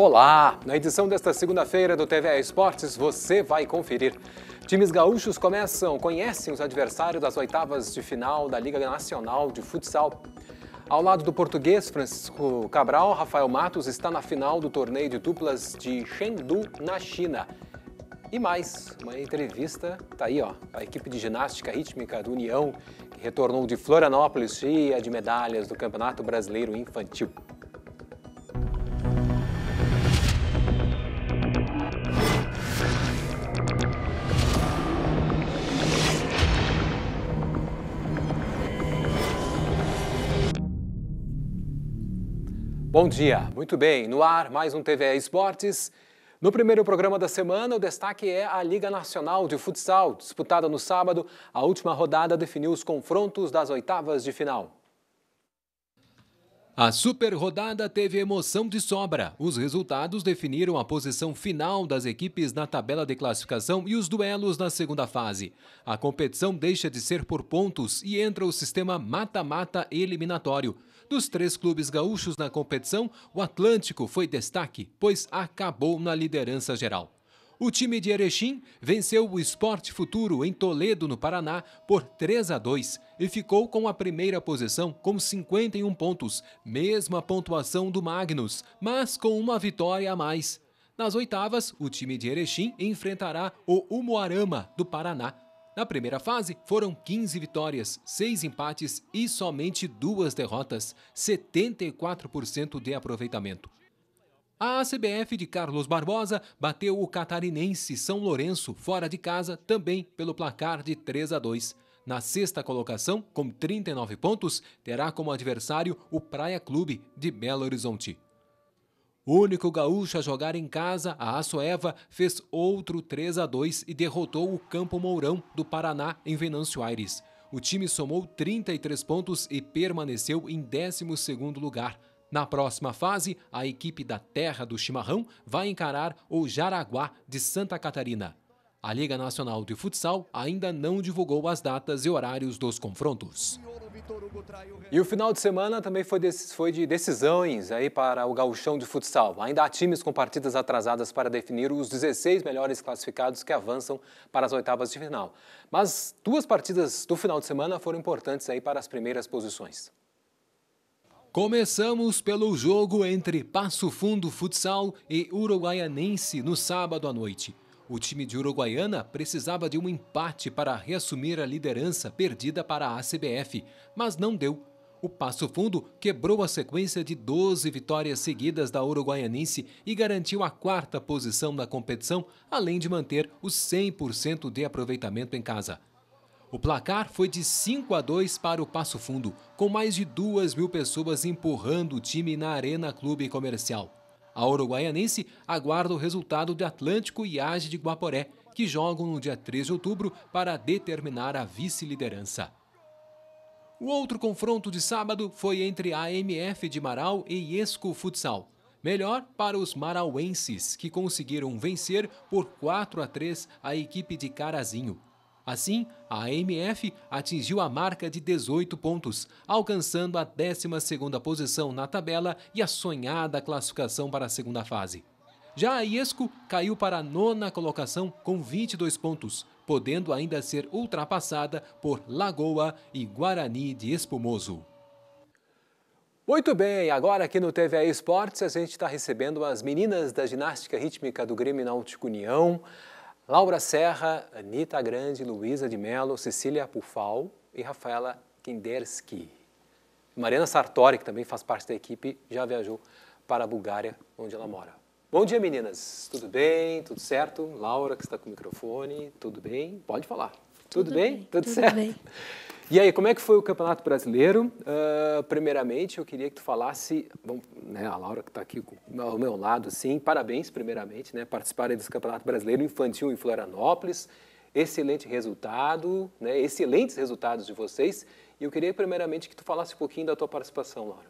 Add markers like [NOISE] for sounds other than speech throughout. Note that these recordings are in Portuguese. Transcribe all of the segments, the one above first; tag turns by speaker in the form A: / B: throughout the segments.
A: Olá! Na edição desta segunda-feira do TVA Esportes, você vai conferir. Times gaúchos começam, conhecem os adversários das oitavas de final da Liga Nacional de Futsal. Ao lado do português Francisco Cabral, Rafael Matos está na final do torneio de duplas de Chengdu, na China. E mais, uma entrevista, tá aí ó, a equipe de ginástica rítmica do União, que retornou de Florianópolis cheia de medalhas do Campeonato Brasileiro Infantil. Bom dia, muito bem. No ar, mais um TVE Esportes. No primeiro programa da semana, o destaque é a Liga Nacional de Futsal. Disputada no sábado, a última rodada definiu os confrontos das oitavas de final. A super rodada teve emoção de sobra. Os resultados definiram a posição final das equipes na tabela de classificação e os duelos na segunda fase. A competição deixa de ser por pontos e entra o sistema mata-mata eliminatório. Dos três clubes gaúchos na competição, o Atlântico foi destaque, pois acabou na liderança geral. O time de Erechim venceu o Esporte Futuro em Toledo, no Paraná, por 3 a 2 e ficou com a primeira posição com 51 pontos, mesma pontuação do Magnus, mas com uma vitória a mais. Nas oitavas, o time de Erechim enfrentará o Umuarama, do Paraná, na primeira fase, foram 15 vitórias, 6 empates e somente duas derrotas, 74% de aproveitamento. A CBF de Carlos Barbosa bateu o catarinense São Lourenço fora de casa também pelo placar de 3 a 2. Na sexta colocação, com 39 pontos, terá como adversário o Praia Clube de Belo Horizonte. Único gaúcho a jogar em casa, a Assoeva fez outro 3 a 2 e derrotou o Campo Mourão do Paraná em Venâncio Aires. O time somou 33 pontos e permaneceu em 12º lugar. Na próxima fase, a equipe da Terra do Chimarrão vai encarar o Jaraguá de Santa Catarina. A Liga Nacional de Futsal ainda não divulgou as datas e horários dos confrontos. E o final de semana também foi, foi de decisões aí para o gauchão de futsal. Ainda há times com partidas atrasadas para definir os 16 melhores classificados que avançam para as oitavas de final. Mas duas partidas do final de semana foram importantes aí para as primeiras posições. Começamos pelo jogo entre Passo Fundo Futsal e Uruguaianense no sábado à noite. O time de Uruguaiana precisava de um empate para reassumir a liderança perdida para a CBF, mas não deu. O Passo Fundo quebrou a sequência de 12 vitórias seguidas da uruguaianense e garantiu a quarta posição na competição, além de manter o 100% de aproveitamento em casa. O placar foi de 5 a 2 para o Passo Fundo, com mais de 2 mil pessoas empurrando o time na Arena Clube Comercial. A uruguaianense aguarda o resultado de Atlântico e Age de Guaporé, que jogam no dia 3 de outubro para determinar a vice-liderança. O outro confronto de sábado foi entre a AMF de Marau e Esco Futsal. Melhor para os marauenses, que conseguiram vencer por 4 a 3 a equipe de Carazinho. Assim, a AMF atingiu a marca de 18 pontos, alcançando a 12ª posição na tabela e a sonhada classificação para a segunda fase. Já a IESCO caiu para a nona colocação com 22 pontos, podendo ainda ser ultrapassada por Lagoa e Guarani de Espumoso. Muito bem, agora aqui no TVA Esportes a gente está recebendo as meninas da ginástica rítmica do Grêmio Náutico União, Laura Serra, Anitta Grande, Luísa de Mello, Cecília Pufal e Rafaela Kinderski. Mariana Sartori, que também faz parte da equipe, já viajou para a Bulgária, onde ela mora. Bom dia, meninas. Tudo bem? Tudo certo? Laura, que está com o microfone, tudo bem? Pode falar. Tudo, tudo bem? bem? Tudo, tudo certo? Bem. [LAUGHS] E aí, como é que foi o Campeonato Brasileiro? Uh, primeiramente, eu queria que tu falasse, bom, né, a Laura que está aqui ao meu lado, sim, parabéns primeiramente, né, participar desse Campeonato Brasileiro Infantil em Florianópolis, excelente resultado, né, excelentes resultados de vocês, e eu queria primeiramente que tu falasse um pouquinho da tua participação, Laura.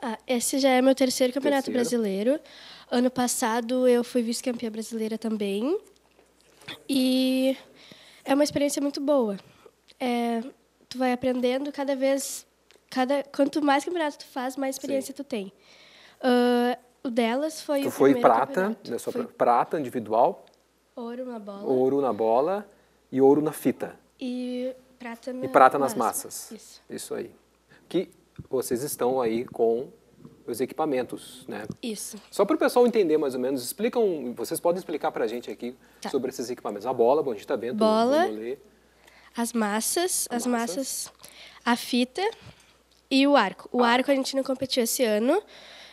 B: Ah, esse já é meu terceiro Campeonato terceiro. Brasileiro. Ano passado eu fui vice-campeã brasileira também, e é uma experiência muito boa. É, tu vai aprendendo cada vez, cada quanto mais campeonato tu faz, mais experiência Sim. tu tem. Uh, o delas foi tu o foi prata, na né, sua foi...
A: prata individual.
B: Ouro na bola. Ouro
A: na bola e ouro na fita.
B: E prata, na... e prata nas massas. Isso.
A: Isso aí. Que vocês estão aí com os equipamentos, né?
B: Isso. Só para
A: o pessoal entender mais ou menos, explicam, vocês podem explicar para a gente aqui tá. sobre esses equipamentos. A bola, bom, a gente está vendo. Bola,
B: as massas, as massas, a fita e o arco. O ah. arco a gente não competiu esse ano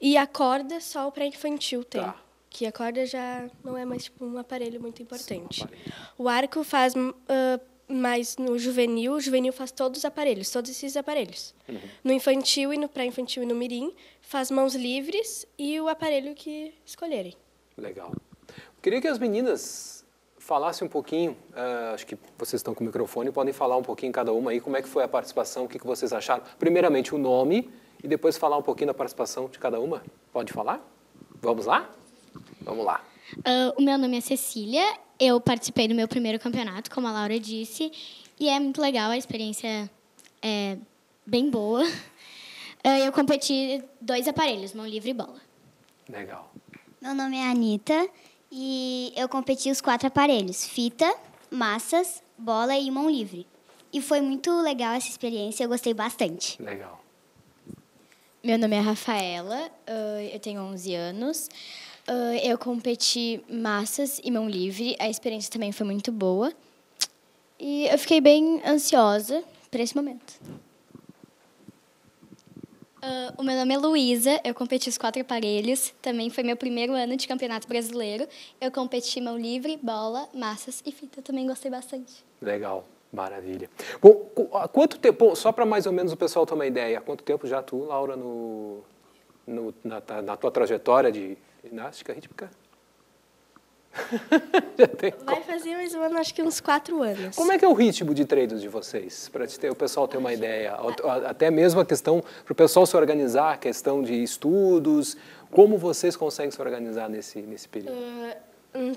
B: e a corda só o pré infantil tem. Tá. Que a corda já não é mais tipo um aparelho muito importante. Sim, um aparelho. O arco faz uh, no juvenil, o juvenil faz todos os aparelhos, todos esses aparelhos. Uhum. No infantil e no pré-infantil e no mirim, faz mãos livres e o aparelho que escolherem.
A: Legal. Queria que as meninas falasse um pouquinho, uh, acho que vocês estão com o microfone, podem falar um pouquinho cada uma aí, como é que foi a participação, o que, que vocês acharam. Primeiramente o nome e depois falar um pouquinho da participação de cada uma. Pode falar? Vamos lá? Vamos lá.
B: Uh, o meu nome é Cecília, eu participei do meu primeiro campeonato, como a Laura disse, e é muito legal, a experiência é bem boa. Uh, [LAUGHS] eu competi dois aparelhos, mão livre e bola. Legal. Meu nome é Anitta, e eu competi os quatro aparelhos: fita, massas, bola e mão livre. E foi muito legal essa experiência, eu gostei bastante. Legal. Meu nome é Rafaela, eu tenho 11 anos. Eu competi massas e mão livre, a experiência também foi muito boa. E eu fiquei bem ansiosa para esse momento. Uh, o meu nome é Luísa, eu competi os quatro aparelhos, também foi meu primeiro ano de campeonato brasileiro. Eu competi mão livre, bola, massas e fita, também gostei bastante.
A: Legal, maravilha. Bom, ah, quanto tempo, só para mais ou menos o pessoal ter uma ideia, quanto tempo já tu, Laura, no, no na, tá, na tua trajetória de ginástica rítmica?
B: [LAUGHS] Vai fazer mais ou menos, acho que uns quatro anos. Como é que é o
A: ritmo de treinos de vocês? Para o pessoal ter uma ideia. Até mesmo a questão, para o pessoal se organizar, a questão de estudos. Como vocês conseguem se organizar nesse, nesse período?
B: Uh,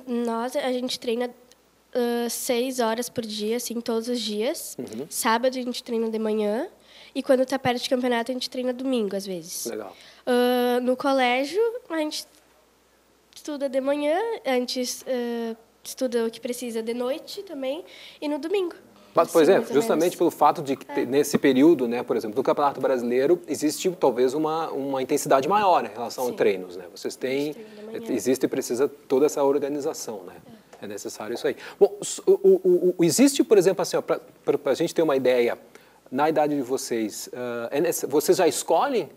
B: nós, a gente treina uh, seis horas por dia, assim, todos os dias. Uhum. Sábado a gente treina de manhã. E quando está perto de campeonato, a gente treina domingo, às vezes. Legal. Uh, no colégio, a gente estuda de manhã, antes uh, estuda o que precisa de noite também e no domingo.
A: Mas, por exemplo, justamente pelo fato de que é. nesse período, né, por exemplo, do Campeonato Brasileiro, existe talvez uma, uma intensidade maior em relação Sim. a treinos, né? Vocês têm, existe e precisa toda essa organização, né? É, é necessário isso aí. Bom, o, o, o existe, por exemplo, assim, para a gente ter uma ideia, na idade de vocês, uh, é vocês já escolhem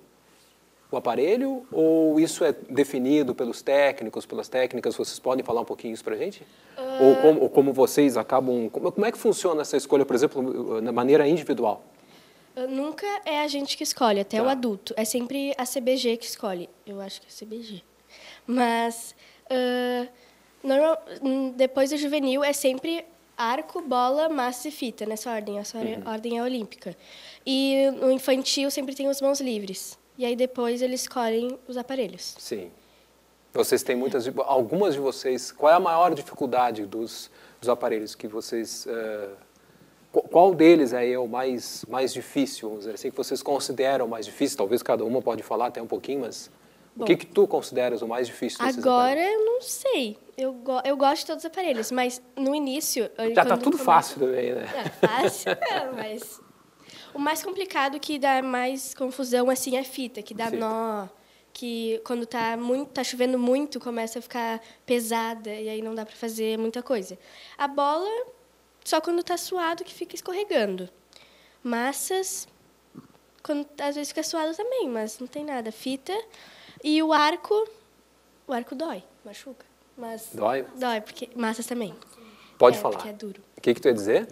A: o aparelho ou isso é definido pelos técnicos, pelas técnicas? Vocês podem falar um pouquinho isso para a gente?
B: Uh... Ou, ah. como, ou,
A: como, vocês acabam... Como, como é que funciona essa escolha, por exemplo, na maneira individual?
B: Ah, nunca é a gente que escolhe, até tá. o adulto. É sempre a CBG que escolhe. Eu acho que é a CBG. Mas uh, normal, hum, depois do juvenil é sempre arco, bola, massa e fita, nessa ordem. Essa uhum. ordem é olímpica. E no infantil sempre tem os mãos livres. E aí depois eles escolhem os aparelhos.
A: Sim. Vocês têm muitas, algumas de vocês, qual é a maior dificuldade dos, dos aparelhos que vocês, uh, qual deles aí é o mais, mais difícil, vamos dizer assim, que vocês consideram mais difícil, talvez cada uma pode falar até um pouquinho, mas Bom, o que que tu consideras o mais difícil desses Agora
B: aparelhos? eu não sei, eu, go eu gosto de todos os aparelhos, mas no início... Já está tudo começo, fácil
A: também, né? Tá fácil [LAUGHS]
B: mas o mais complicado que dá mais confusão assim é fita, que dá nó, que quando tá muito, tá chovendo muito, começa a ficar pesada e aí não dá para fazer muita coisa. A bola só quando tá suado que fica escorregando. Massas quando às vezes fica suado também, mas não tem nada. Fita e o arco, o arco dói, machuca, mas dói. Dói porque massas também. Pode é, falar. é duro.
A: O que que tu ia dizer?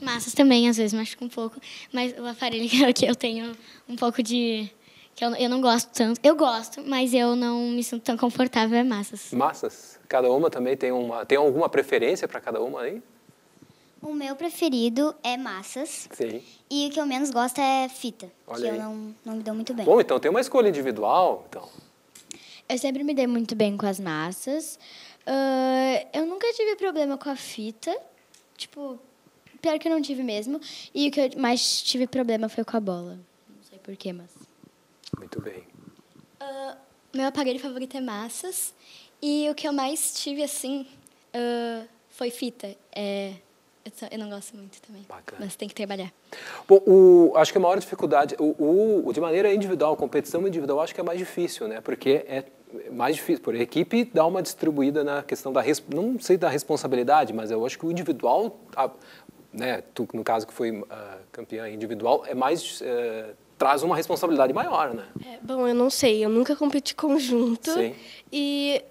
B: Massas também, às vezes, machuca um pouco. Mas o aparelho que eu, que eu tenho um pouco de. que eu, eu não gosto tanto. Eu gosto, mas eu não me sinto tão confortável é massas.
A: Massas? Cada uma também tem uma. Tem alguma preferência para cada uma aí?
B: O meu preferido é massas. Sim. E o que eu menos gosto é fita, Olha que aí. eu não, não me dou muito bem. Bom, então
A: tem uma escolha individual, então.
B: Eu sempre me dei muito bem com as massas. Uh, eu nunca tive problema com a fita. Tipo, Pior que eu não tive mesmo. E o que eu mais tive problema foi com a bola. Não sei porquê, mas. Muito bem. Uh, meu aparelho favorito é massas. E o que eu mais tive, assim, uh, foi fita. É, eu não gosto muito também. Bacana. Mas tem que trabalhar.
A: Bom, o, acho que a maior dificuldade, o, o, de maneira individual, competição individual, acho que é mais difícil, né? Porque é mais difícil. Por equipe dá uma distribuída na questão da, não sei da responsabilidade, mas eu acho que o individual, a, né, tu no caso que foi uh, campeã individual, é mais uh, traz uma responsabilidade maior, né?
B: É, bom, eu não sei, eu nunca competi conjunto sim. e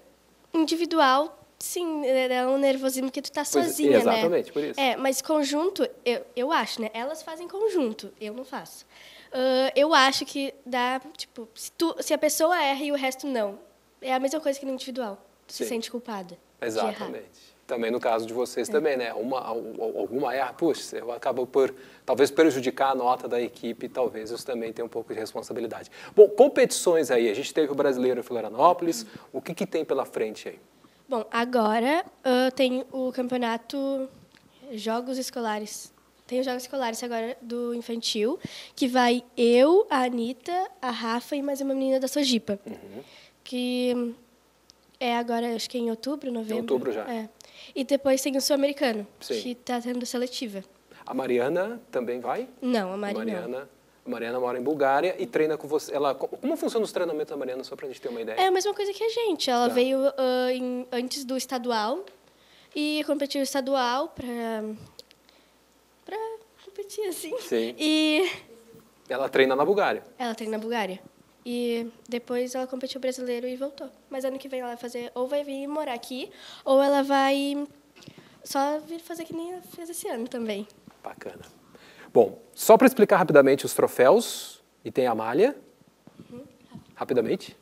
B: individual, sim, é, é um nervosismo porque tu tá é, sozinha, pois, exatamente, né? Exatamente, por isso. É, mas conjunto, eu, eu acho, né? Elas fazem conjunto, eu não faço. Uh, eu acho que dá, tipo, se, tu, se a pessoa erra e o resto não, é a mesma coisa que no individual. Tu se sente culpada. Exatamente
A: também no caso de vocês é. também, né? Uma, alguma erra, é, ah, puxa, acabou por talvez prejudicar a nota da equipe, talvez isso também tenha um pouco de responsabilidade. Bom, competições aí, a gente teve o Brasileiro em Florianópolis, o que, que tem pela frente aí?
B: Bom, agora uh, tem o campeonato Jogos Escolares. Tem os Jogos Escolares agora do infantil, que vai eu, a Anitta, a Rafa e mais uma menina da Sojipa. Uhum. Que é agora, acho que é em outubro, novembro. Em outubro já. É. E depois tem o Sul-Americano, que está tendo seletiva.
A: A Mariana também vai? Não, a Mariana. A Mariana, a Mariana mora em Bulgária e treina com você. Ela, como funciona os treinamentos da Mariana, só para a gente ter uma ideia? É a mesma
B: coisa que a gente. Ela tá. veio uh, em, antes do estadual e competiu estadual para para competir assim. Sim. E
A: ela treina na Bulgária.
B: Ela treina na Bulgária. E depois ela competiu brasileiro e voltou. Mas ano que vem ela vai fazer, ou vai vir morar aqui, ou ela vai só vir fazer que nem ela fez esse ano também. Bacana.
A: Bom, só para explicar rapidamente os troféus, e tem a malha. Uhum. Rapidamente.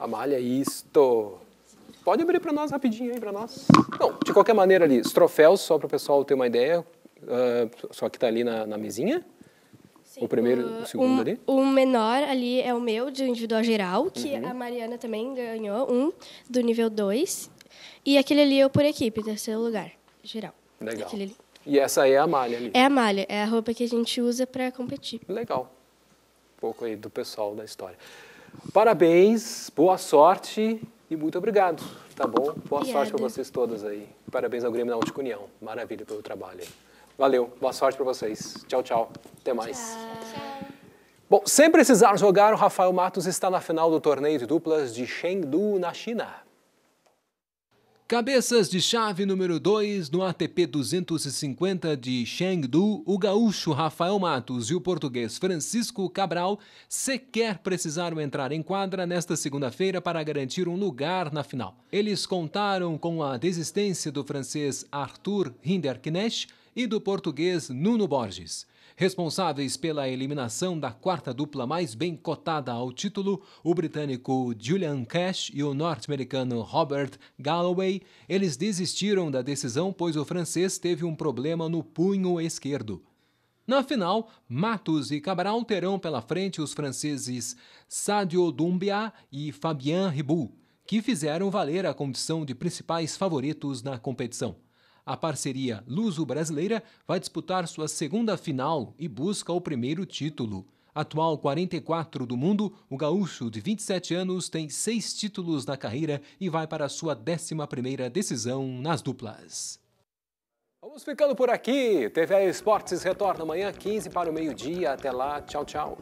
A: A malha, isto. Pode abrir para nós rapidinho aí, para nós. Não, de qualquer maneira ali, os troféus, só para o pessoal ter uma ideia, uh, só que está ali na, na mesinha. Sim, o primeiro,
B: o, o segundo ali? O menor ali é o meu, de individual geral, que uhum. a Mariana também ganhou um, do nível 2. E aquele ali eu por equipe, terceiro lugar, geral.
A: Legal. E essa é a malha ali? É a
B: malha, é a roupa que a gente usa para competir. Legal.
A: Um pouco aí do pessoal da história. Parabéns, boa sorte e muito obrigado, tá bom? Boa Obrigada. sorte para vocês todas aí. Parabéns ao Grêmio Náutico União. Maravilha pelo trabalho aí. Valeu, boa sorte para vocês. Tchau, tchau. Até mais. Tchau. Bom, sem precisar jogar, o Rafael Matos está na final do torneio de duplas de Chengdu, na China. Cabeças de chave número 2 no ATP 250 de Chengdu, o gaúcho Rafael Matos e o português Francisco Cabral sequer precisaram entrar em quadra nesta segunda-feira para garantir um lugar na final. Eles contaram com a desistência do francês Arthur Hinderknecht e do português Nuno Borges. Responsáveis pela eliminação da quarta dupla mais bem cotada ao título, o britânico Julian Cash e o norte-americano Robert Galloway, eles desistiram da decisão pois o francês teve um problema no punho esquerdo. Na final, Matos e Cabral terão pela frente os franceses Sadio Dumbia e Fabien Ribou, que fizeram valer a condição de principais favoritos na competição. A parceria luso-brasileira vai disputar sua segunda final e busca o primeiro título. Atual 44 do mundo, o gaúcho de 27 anos tem seis títulos na carreira e vai para sua 11ª decisão nas duplas. Vamos ficando por aqui. TV Esportes retorna amanhã, 15 para o meio-dia. Até lá. Tchau, tchau.